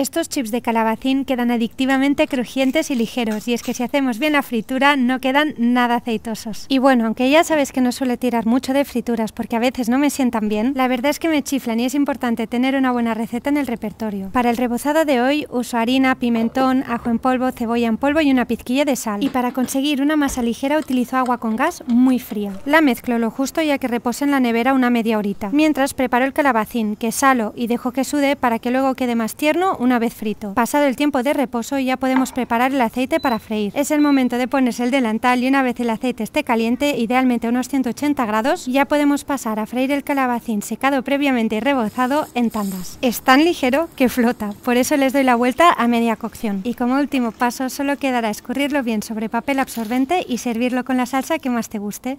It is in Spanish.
estos chips de calabacín quedan adictivamente crujientes y ligeros, y es que si hacemos bien la fritura no quedan nada aceitosos. Y bueno, aunque ya sabes que no suele tirar mucho de frituras porque a veces no me sientan bien, la verdad es que me chiflan y es importante tener una buena receta en el repertorio. Para el rebozado de hoy uso harina, pimentón, ajo en polvo, cebolla en polvo y una pizquilla de sal. Y para conseguir una masa ligera utilizo agua con gas muy fría. La mezclo lo justo ya que repose en la nevera una media horita. Mientras preparo el calabacín, que salo y dejo que sude para que luego quede más tierno una vez frito. Pasado el tiempo de reposo ya podemos preparar el aceite para freír. Es el momento de ponerse el delantal y una vez el aceite esté caliente, idealmente a unos 180 grados, ya podemos pasar a freír el calabacín secado previamente y rebozado en tandas. Es tan ligero que flota, por eso les doy la vuelta a media cocción. Y como último paso solo quedará escurrirlo bien sobre papel absorbente y servirlo con la salsa que más te guste.